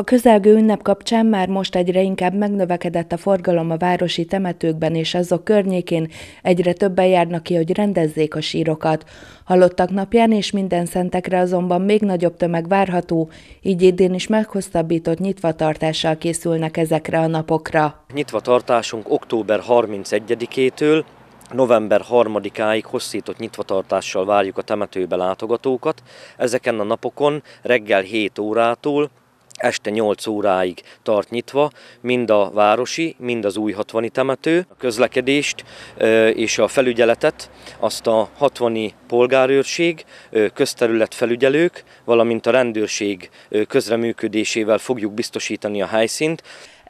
A közelgő ünnep kapcsán már most egyre inkább megnövekedett a forgalom a városi temetőkben és azok környékén, egyre többen járnak ki, hogy rendezzék a sírokat. Halottak napján és minden szentekre azonban még nagyobb tömeg várható, így idén is meghosszabbított nyitvatartással készülnek ezekre a napokra. Nyitvatartásunk október 31-től november 3-áig hosszított nyitvatartással várjuk a temetőbe látogatókat. Ezeken a napokon reggel 7 órától este 8 óráig tart nyitva mind a városi, mind az új 60 temető. A közlekedést és a felügyeletet azt a 60 polgárőrség, közterület felügyelők, valamint a rendőrség közreműködésével fogjuk biztosítani a helyszínt.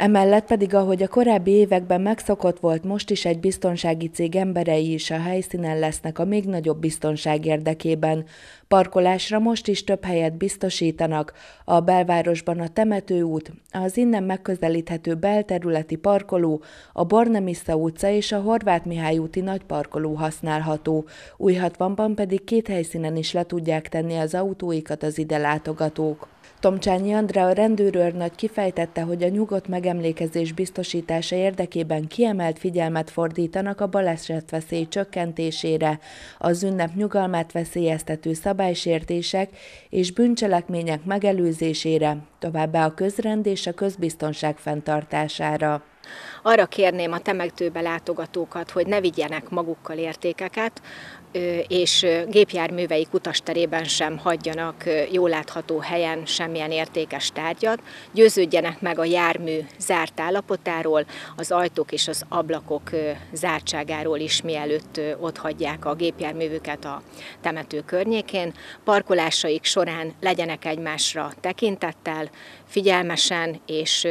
Emellett pedig, ahogy a korábbi években megszokott volt, most is egy biztonsági cég emberei is a helyszínen lesznek a még nagyobb biztonság érdekében. Parkolásra most is több helyet biztosítanak, a belvárosban a temetőút, az innen megközelíthető belterületi parkoló, a Barnemissa utca és a Horváth Mihály úti nagy parkoló használható. Új 60-ban pedig két helyszínen is le tudják tenni az autóikat az ide látogatók. Tomcsányi Andrea a rendőrőrnagy kifejtette, hogy a nyugodt megemlékezés biztosítása érdekében kiemelt figyelmet fordítanak a balesetveszély csökkentésére, az ünnep nyugalmát veszélyeztető szabálysértések és bűncselekmények megelőzésére, továbbá a közrend és a közbiztonság fenntartására. Arra kérném a temetőbe látogatókat, hogy ne vigyenek magukkal értékeket, és gépjárműveik utasterében sem hagyjanak jól látható helyen semmilyen értékes tárgyat, győződjenek meg a jármű zárt állapotáról, az ajtók és az ablakok zártságáról is, mielőtt ott hagyják a gépjárművüket a temető környékén. Parkolásaik során legyenek egymásra tekintettel, figyelmesen és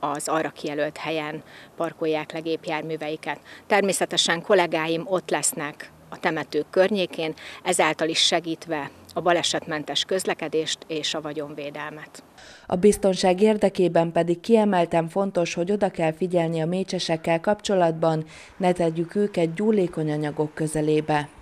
az arra kijelölt helyen parkolják le gépjárműveiket. Természetesen kollégáim ott lesznek a temetők környékén, ezáltal is segítve a balesetmentes közlekedést és a vagyonvédelmet. A biztonság érdekében pedig kiemelten fontos, hogy oda kell figyelni a mécsesekkel kapcsolatban, ne tegyük őket gyúlékony anyagok közelébe.